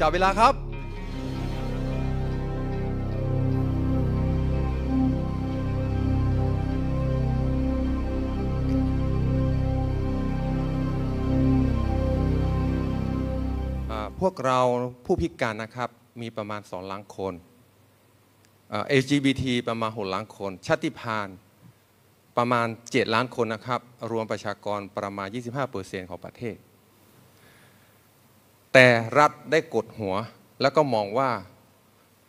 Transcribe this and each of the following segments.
จับเวลาครับ พวกเราผู้พิการนะครับมีประมาณ 2 ล้านคน LGBT ประมาณ6ล้านคน ชาติพันธุ์ประมาณ 7 ล้านคนนะครับ รวมประชากรประมาณ 25%ของประเทศแต่รัฐได้กดหัวแล้วก็มองว่า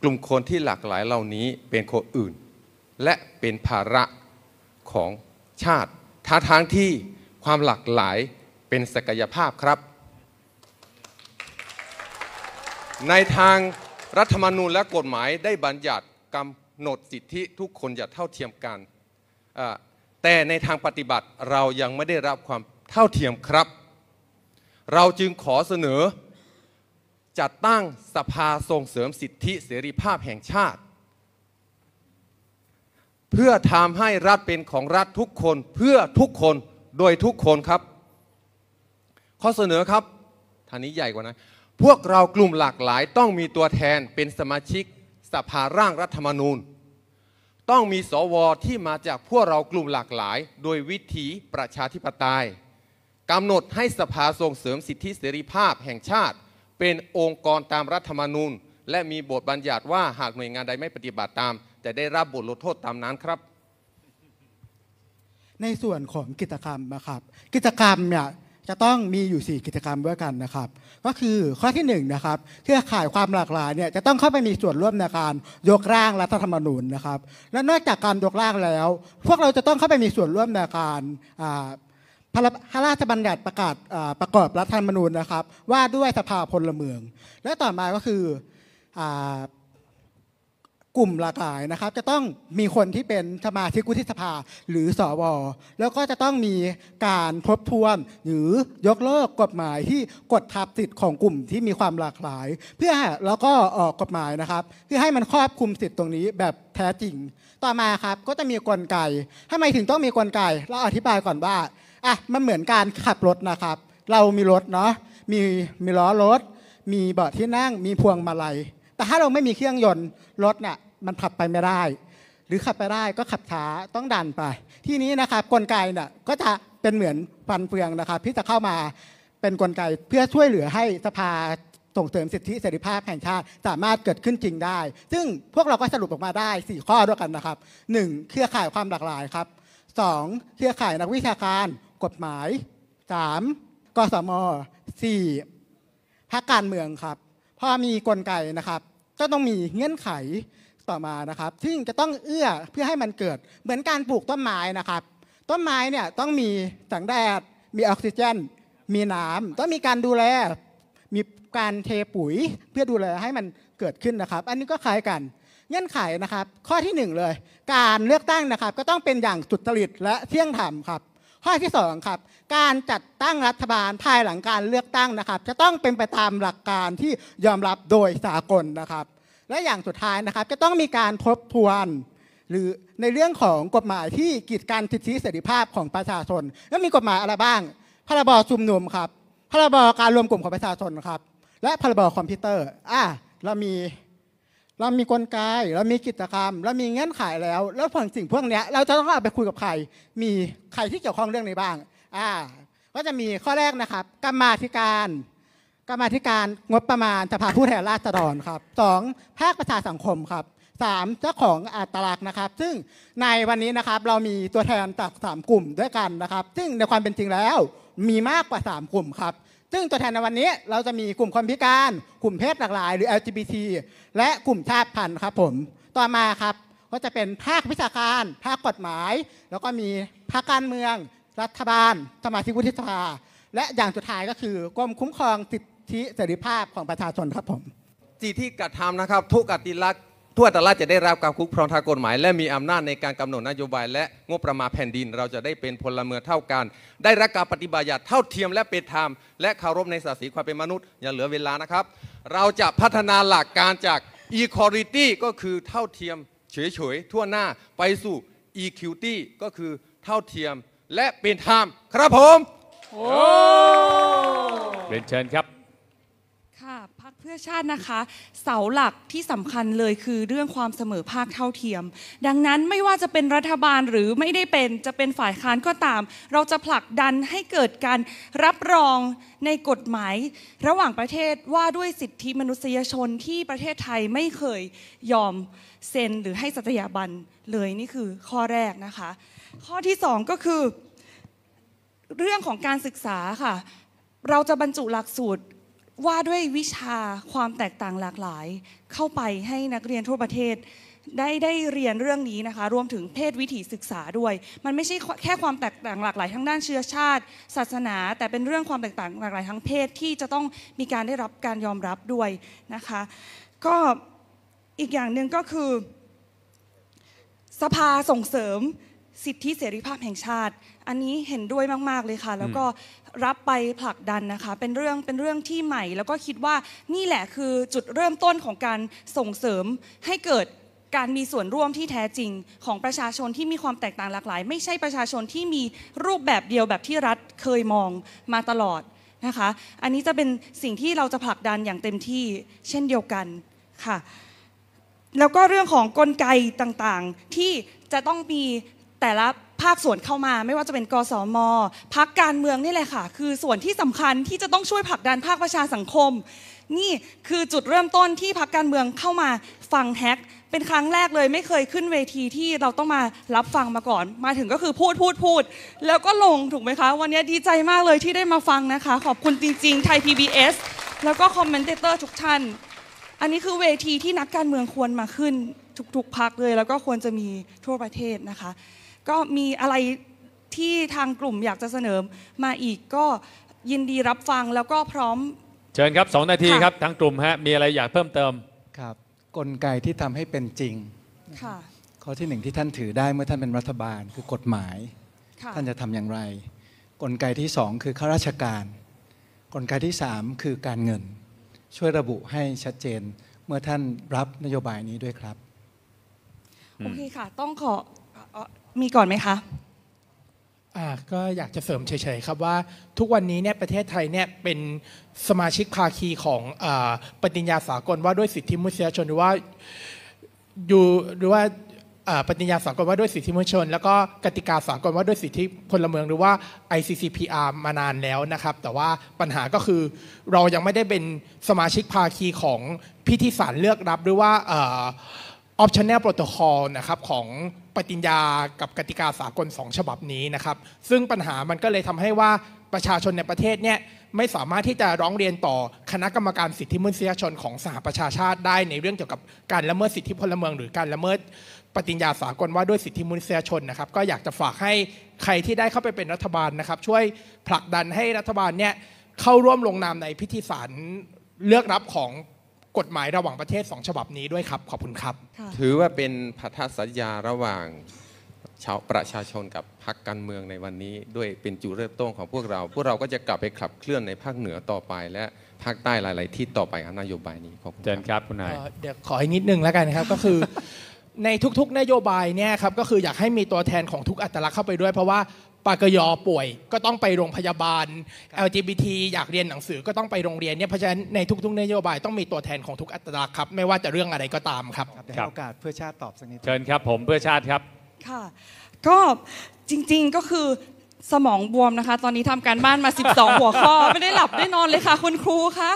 กลุ่มคนที่หลากหลายเหล่านี้เป็นคนอื่น และเป็นภาระของชาติท่าทางที่ความหลากหลายเป็นศักยภาพครับ ในทางรัฐธรรมนูญและกฎหมายได้บัญญัติกำหนดสิทธิทุกคนอย่าเท่าเทียมกันแต่ในทางปฏิบัติเรายังไม่ได้รับความเท่าเทียมครับ เราจึงขอเสนอจัดตั้งสภาส่งเสริมสิทธิเสรีภาพแห่งชาติ เพื่อทำให้รัฐเป็นของรัฐทุกคนเพื่อทุกคนโดยทุกคนครับ ข้อเสนอครับท่านี้ใหญ่กว่านะพวกเรากลุ่มหลากหลายต้องมีตัวแทนเป็นสมาชิกสภาร่างรัฐธรรมนูญ ต้องมีสวที่มาจากพวกเรากลุ่มหลากหลาย โดยวิถีประชาธิปไตยกำหนดให้สภาส่งเสริมสิทธิเสรีภาพแห่งชาติเป็นองค์กรตามรัฐธรรมนูญและมีบทบัญญัติว่าหากหน่วยงานใดไม่ปฏิบัติตามจะได้รับบทลงโทษตามนั้นครับ ในส่วนของกิจกรรมนะครับกิจกรรมเนี่ยจะต้องมีอยู่4กิจกรรมด้วยกันนะครับ ก็คือข้อที่1นนะครับเครือข่ายความหลากหลายเนี่ยจะต้องเข้าไปมีส่วนร่วมในการ ยกร่างรัฐธรรมนูญนะครับและนอกจากการยกร่างแล้ว พวกเราจะต้องเข้าไปมีส่วนร่วมในการพระราชบัญญัติประกาศประกอบรัฐธรรมนูญนะครับ ว่าด้วยสภาพลเมือง และต่อมาก็คือกลุ่มหลากหลายนะครับจะต้องมีคนที่เป็นสมาชิกวุฒิสภาหรือสวแล้วก็จะต้องมีการทบทวนหรือยกเลิกกฎหมายที่กดทับสิทธิ์ของกลุ่มที่มีความหลากหลาย เพื่อแล้วก็ออกกฎหมายนะครับเพื่อให้มันครอบคลุมสิทธิ์ตรงนี้แบบแท้จริง ต่อมาครับก็จะมีกลไกทำไมถึงต้องมีกลไกเราอธิบายก่อนว่าอ่ะมันเหมือนการขับรถนะครับ เรามีรถเนาะมีมีล้อรถมีเบาะที่นั่งมีพวงมาลัยแต่ถ้าเราไม่มีเครื่องยนต์รถน่ะมันขับไปไม่ได้ หรือขับไปได้ก็ขับช้าต้องดันไป ที่นี้นะครับกลไกน่ะก็จะเป็นเหมือนฟันเฟืองนะครับที่จะเข้ามาเป็นนกลไกเพื่อช่วยเหลือให้สภาส่งเสริมสิทธิเสรีภาพแห่งชาติสามารถเกิดขึ้นจริงได้ ซึ่งพวกเราก็สรุปออกมาได้4ข้อด้วยกันนะครับ 1. เครือข่ายความหลากหลายครับ 2. เครือข่ายนักวิชาการกฎหมาย 3. กสม 4. พรรคการเมืองครับ พอมีกลไกนะครับ ก็ต้องมีเงื่อนไขต่อมานะครับซึ่งจะต้องเอื้อเพื่อให้มันเกิด เหมือนการปลูกต้นไม้นะครับ ต้นไม้เนี่ยต้องมีแสงแดด มีออกซิเจน มีน้ำต้องมีการดูแล มีการเทปุ๋ยเพื่อดูแลให้มันเกิดขึ้นนะครับ อันนี้ก็คล้ายกัน เงื่อนไขนะครับ ข้อที่ 1 เลย การเลือกตั้งนะครับ ก็ต้องเป็นอย่างสุจริตและเที่ยงธรรมครับข้อที่2ครับการจัดตั้งรัฐบาลภายหลังการเลือกตั้งนะครับจะต้องเป็นไปตามหลักการที่ยอมรับโดยสากลนะครับและอย่างสุดท้ายนะครับจะต้องมีการทบทวน หรือในเรื่องของกฎหมายที่กีดกันสิทธิเสรีภาพของประชาชนแล้วมีกฎหมายอะไรบ้าง พรบชุมนุมครับพรบการรวมกลุ่มของประชาชนครับและพรบคอมพิวเตอร์อ่ะเรามีเรามีกลไกเรามีกิจกรรม เรามีเงื่อนไขแล้ว แล้วผลสิ่งพวกนี้เราจะต้องเอาไปคุยกับใครมีใครที่เกี่ยวข้องเรื่องนบ้าง อ่า ก็จะมีข้อแรกนะครับกรรมธิการ กรรมธิการงบประมาณสภาผู้แทนราษฎรครับสองภาคประชาสังคมครับสามเจ้าของอัตลักษณ์นะครับ ซึ่งในวันนี้นะครับ เรามีตัวแทนจากสามกลุ่มด้วยกันนะครับซึ่งในความเป็นจริงแล้วมีมากกว่า3กลุ่มครับซึ่งตัวแทนในวันนี้เราจะมีกลุ่มคนพิการ กลุ่มเพศหลากหลาย หรือ LGBT และกลุ่มชาติพันธุ์ครับผมต่อมาครับ ก็จะเป็นภาควิชาการ ภาคกฎหมาย แล้วก็มีภาคการเมือง รัฐบาล สมาชิกวุฒิสภาและอย่างสุดท้ายก็คือกรมคุ้มครองสิทธิเสรีภาพของประชาชนครับผมจีที่กระทำนะครับทุกอติลักษณทั่วตลาดจะได้รับการคุ้มครองทางกฎหมาย และมีอำนาจในการกำหนดนโยบาย และงบประมาณแผ่นดิน เราจะได้เป็นพลเมืองเท่ากัน ได้รับการปฏิบัติอย่างเท่าเทียม และเป็นธรรมและเคารพในศักดิ์ศรีความเป็นมนุษย์อย่าเหลือเวลานะครับ เราจะพัฒนาหลักการจาก equality ก็คือเท่าเทียม เฉยๆทั่วหน้าไปสู่ equity ก็คือเท่าเทียมและเป็นธรรมครับผมเรียนเชิญครับค่ะพื่อชาตินะคะเสาหลักที่สำคัญเลยคือเรื่องความเสมอภาคเท่าเทียม ดังนั้นไม่ว่าจะเป็นรัฐบาลหรือไม่ได้เป็นจะเป็นฝ่ายค้านก็ตาม เราจะผลักดันให้เกิดการรับรองในกฎหมาย ระหว่างประเทศว่าด้วยสิทธิมนุษยชนที่ประเทศไทยไม่เคยยอมเซ็นหรือให้สัตยาบันเลยนี่คือข้อแรกนะคะ ข้อที่สองก็คือเรื่องของการศึกษาค่ะเราจะบรรจุหลักสูตรว่าด้วยวิชาความแตกต่างหลากหลาย เข้าไปให้นักเรียนทั่วประเทศ ได้ได้เรียนเรื่องนี้นะคะ รวมถึงเพศวิถีศึกษาด้วยมันไม่ใช่แค่ความแตกต่างหลากหลายทั้งด้านเชื้อชาติ ศาสนา แต่เป็นเรื่องความแตกต่างหลากหลายทั้งเพศที่จะต้องมีการได้รับการยอมรับด้วยนะคะ ก็อีกอย่างหนึ่งก็คือสภาส่งเสริมสิทธิเสรีภาพแห่งชาติ อันนี้เห็นด้วยมากๆเลยค่ะ แล้วก็รับไปผลักดันนะคะเป็นเรื่องเป็นเรื่องที่ใหม่ แล้วก็คิดว่านี่แหละคือจุดเริ่มต้นของการส่งเสริม ให้เกิดการมีส่วนร่วมที่แท้จริงของประชาชนที่มีความแตกต่างหลากหลายไม่ใช่ประชาชนที่มีรูปแบบเดียวแบบที่รัฐเคยมองมาตลอดนะคะ อันนี้จะเป็นสิ่งที่เราจะผลักดันอย่างเต็มที่เช่นเดียวกันค่ะ แล้วก็เรื่องของกลไกต่างๆ ที่จะต้องมีแต่ละภาคส่วนเข้ามาไม่ว่าจะเป็นกสมพักการเมืองนี่แหละค่ะ คือส่วนที่สำคัญที่จะต้องช่วยผลักดันภาคประชาสังคม นี่คือจุดเริ่มต้นที่พักการเมืองเข้ามาฟังแฮกเป็นครั้งแรกเลย ไม่เคยขึ้นเวทีที่เราต้องมารับฟังมาก่อน มาถึงก็คือพูดพูดพูด แล้วก็ลงถูกไหมคะ วันนี้ดีใจมากเลยที่ได้มาฟังนะคะ ขอบคุณจริง ๆ ไทย PBS แล้วก็คอมเมนเตอร์ทุกท่านอันนี้คือเวทีที่นักการเมืองควรมาขึ้นทุกๆพักเลยแล้วก็ควรจะมีทั่วประเทศนะคะก็มีอะไรที่ทางกลุ่มอยากจะเสนอมาอีกก็ยินดีรับฟังแล้วก็พร้อม เชิญครับ2นาทีครับทางกลุ่มฮะมีอะไรอยากเพิ่มเติมครับกลไกที่ทำให้เป็นจริงค่ะข้อที่หนึ่งที่ท่านถือได้เมื่อท่านเป็นรัฐบาลคือกฎหมายท่านจะทำอย่างไร กลไกที่สองคือข้าราชการ กลไกที่สามคือการเงิน ช่วยระบุให้ชัดเจนเมื่อท่านรับนโยบายนี้ด้วยครับโอเคค่ะต้องขอมีก่อนไหมคะก็อยากจะเสริมเฉยๆครับว่าทุกวันนี้เนี่ยประเทศไทยเนี่ยเป็นสมาชิกภาคีของอปฏิญญาสากลว่าด้วยสิทธิมนุษยชนหรือว่าอยู่หรือว่าปฏิญญาสากลว่าด้วยสิทธิมนุษยชน แล้วก็กติกาสากลว่าด้วยสิทธิพลเมืองหรือว่า ICCPR มานานแล้วนะครับ แต่ว่าปัญหาก็คือเรายังไม่ได้เป็นสมาชิกภาคีของพิธีสารเลือกรับหรือว่า Optional Protocol นะครับของปฏิญญากับกติกาสากล 2 ฉบับนี้นะครับซึ่งปัญหามันก็เลยทำให้ว่าประชาชนในประเทศเนี่ยไม่สามารถที่จะร้องเรียนต่อคณะกรรมการสิทธิมนุษยชนของสหประชาชาติได้ ในเรื่องเกี่ยวกับการละเมิดสิทธิพลเมือง หรือการละเมิดปฏิญญาสากลว่าด้วยสิทธิมนุษยชนนะครับก็อยากจะฝากให้ใครที่ได้เข้าไปเป็นรัฐบาลนะครับช่วยผลักดันให้รัฐบาลเนี่ยเข้าร่วมลงนามในพิธีสารเลือกรับของกฎหมายระหว่างประเทศสองฉบับนี้ด้วยครับ ขอบคุณครับ ถือว่าเป็นพันธสัญญาระหว่างชาวประชาชนกับพรรคการเมืองในวันนี้ด้วยเป็นจุดเริ่มต้นของพวกเราพวกเรา ก็จะกลับไปขับเคลื่อนในภาคเหนือต่อไปและภาคใต้หลาย ๆ ที่ต่อไปครับนโยบายนี้ ขอบคุณเจนครับคุณนายเดี๋ยวขออีกนิดนึงแล้วกันครับก็คือในทุกๆนโยบายเนี่ยครับก็คืออยากให้มีตัวแทนของทุกอัตลักษณ์เข้าไปด้วย เพราะว่าปากยอป่วยก็ต้องไปโรงพยาบาล LGBT อยากเรียนหนังสือก็ต้องไปโรงเรียนเนี่ยเพราะฉะนั้น ในทุก ๆ นโยบายต้องมีตัวแทนของทุกอัตราครับ ไม่ว่าจะเรื่องอะไรก็ตามครับให้โอกาสเพื่อชาติตอบสักนิดเชิญครับ ผมเพื่อชาติครับ ค่ะ ก็จริง ๆ ก็คือสมองบวมนะคะ ตอนนี้ทำการบ้านมา 12 หัวข้อ ไม่ได้หลับได้นอนเลยค่ะ คุณครูคะ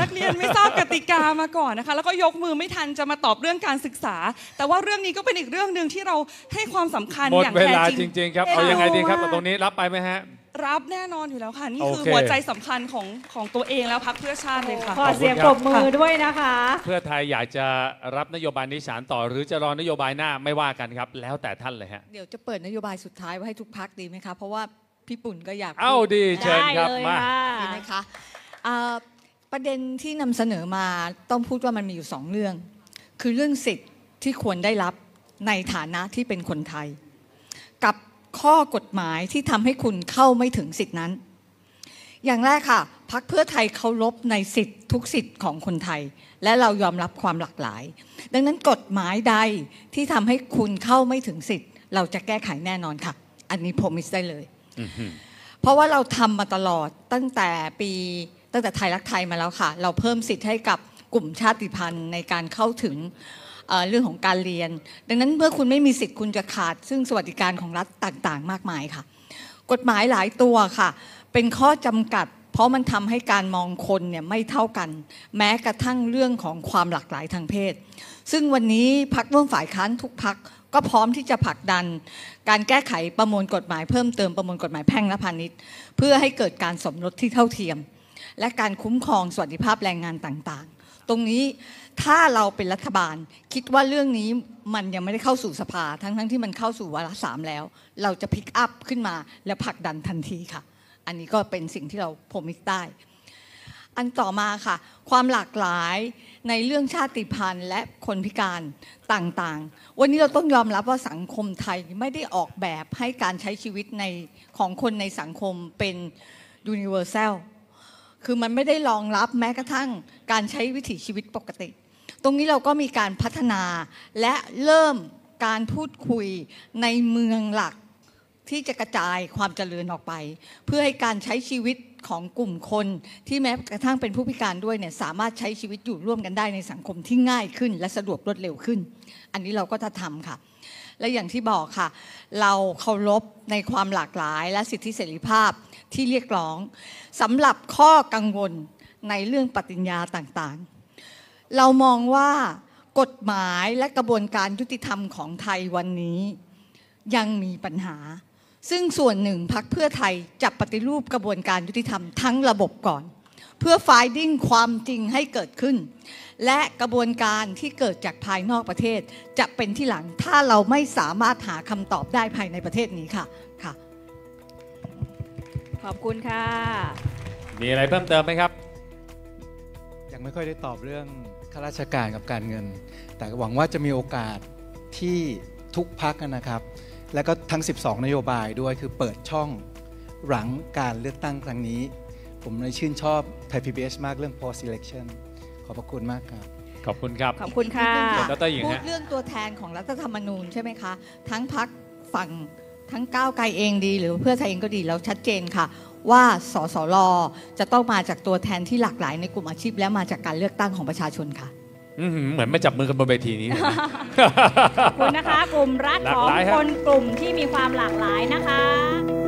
นักเรียนไม่ทราบกติกามาก่อนนะคะ แล้วก็ยกมือไม่ทันจะมาตอบเรื่องการศึกษา แต่ว่าเรื่องนี้ก็เป็นอีกเรื่องหนึ่งที่เราให้ความสำคัญอย่างแท้จริงหมดเวลาจริง ๆครับ เอายังไงดีครับตรงนี้รับไปไหมฮะรับแน่นอนอยู่แล้วค่ะนี่คือ y คือหัวใจสำคัญของของตัวเองแล้วพักเพื่อชาติเลยค่ะขอเสียงปรบมือด้วยนะคะ เพื่อไทยอยากจะรับนโยบายนิสานต่อ หรือจะรอนโยบายหน้าไม่ว่ากันครับ แล้วแต่ท่านเลยฮะเดี๋ยวจะเปิดนโยบายสุดท้ายไว้ให้ทุกพักดีไหมคะเพราะว่าพี่ปุ่นก็อยากพูดเอาดีเชิญได้ครับเลยมาค่ะดีไหมคะประเด็นที่นำเสนอมาต้องพูดว่ามันมีอยู่สองเรื่อง คือเรื่องสิทธิ์ที่ควรได้รับในฐานะที่เป็นคนไทยกับข้อกฎหมายที่ทำให้คุณเข้าไม่ถึงสิทธินั้น อย่างแรกค่ะพักเพื่อไทยเคารพในสิทธิทุกสิทธิของคนไทย และเรายอมรับความหลากหลาย ดังนั้นกฎหมายใดที่ทำให้คุณเข้าไม่ถึงสิทธิเราจะแก้ไขแน่นอนค่ะอันนี้ผมมิสได้เลยเพราะว่าเราทำมาตลอดตั้งแต่ปี ตั้งแต่ไทยรักไทยมาแล้วค่ะ เราเพิ่มสิทธิ์ให้กับกลุ่มชาติพันธุ์ในการเข้าถึงเรื่องของการเรียน ดังนั้นเมื่อคุณไม่มีสิทธิ์คุณจะขาด ซึ่งสวัสดิการของรัฐต่างๆ มากมายค่ะ กฎหมายหลายตัวค่ะ เป็นข้อจำกัด เพราะมันทำให้การมองคนเนี่ยไม่เท่ากัน แม้กระทั่งเรื่องของความหลากหลายทางเพศ ซึ่งวันนี้พักร่วมฝ่ายค้านทุกพักก็พร้อมที่จะผลักดัน การแก้ไขประมวลกฎหมายเพิ่มเติมประมวลกฎหมายแพ่งและพาณิชย์ เพื่อให้เกิดการสมรสที่เท่าเทียม และการคุ้มครองสวัสดิภาพแรงงานต่างตรงนี้ถ้าเราเป็นรัฐบาลคิดว่าเรื่องนี้มันยังไม่ได้เข้าสู่สภาทั้งทั้งที่มันเข้าสู่วาระสามแล้ว เราจะพิกอัพขึ้นมาและผลักดันทันทีค่ะ อันนี้ก็เป็นสิ่งที่เราผมมิกได้อันต่อมาค่ะความหลากหลายในเรื่องชาติพันธุ์และคนพิการต่างๆ วันนี้เราต้องยอมรับว่าสังคมไทยไม่ได้ออกแบบให้การใช้ชีวิตในของคนในสังคมเป็น universal คือมันไม่ได้รองรับแม้กระทั่งการใช้วิถีชีวิตปกติ ตรงนี้เราก็มีการพัฒนาและเริ่มการพูดคุยในเมืองหลักที่จะกระจายความเจริญออกไป เพื่อให้การใช้ชีวิตของกลุ่มคน ที่แม้กระทั่งเป็นผู้พิการด้วยเนี่ยสามารถใช้ชีวิตอยู่ร่วมกันได้ในสังคมที่ง่ายขึ้น และสะดวกรวดเร็วขึ้น อันนี้เราก็จะทำค่ะ และอย่างที่บอกค่ะ เราเคารพในความหลากหลาย และสิทธิเสรีภาพที่เรียกร้องสำหรับข้อกังวลในเรื่องปฏิญญาต่างๆ เรามองว่ากฎหมายและกระบวนการยุติธรรมของไทยวันนี้ ยังมีปัญหา ซึ่งส่วนหนึ่งพักเพื่อไทยจะปฏิรูปกระบวนการยุติธรรมทั้งระบบก่อน เพื่อ finding ความจริงให้เกิดขึ้น และกระบวนการที่เกิดจากภายนอกประเทศ จะเป็นที่หลังถ้าเราไม่สามารถหาคำตอบได้ภายในประเทศนี้ค่ะขอบคุณค่ะ มีอะไรเพิ่มเติมไหมครับ ยังไม่ค่อยได้ตอบเรื่องข้าราชการกับการเงิน แต่หวังว่าจะมีโอกาสที่ทุกพักนะครับ และก็ทั้ง 12 นโยบายด้วยคือเปิดช่องหลังการเลือกตั้งครั้งนี้ ผมเลยชื่นชอบไทยพีบีมากเรื่อง post election ขอบพระคุณมากครับ ขอบคุณครับ ขอบคุณค่ะรพูดเรื่องตัวแทนของรัฐธรรมนูญใช่ไหมคะ ทั้งพักฝั่งทั้งก้าวไกลเองดี หรือเพื่อไทยเองก็ดีเราชัดเจนค่ะ ว่าสสรจะต้องมาจากตัวแทนที่หลากหลายในกลุ่มอาชีพและมาจากการเลือกตั้งของประชาชนค่ะเหมือนไม่จับมือกันบนเวทีนี้ขอบคุณนะคะ กลุ่มรักของคนกลุ่มที่มีความหลากหลายนะคะ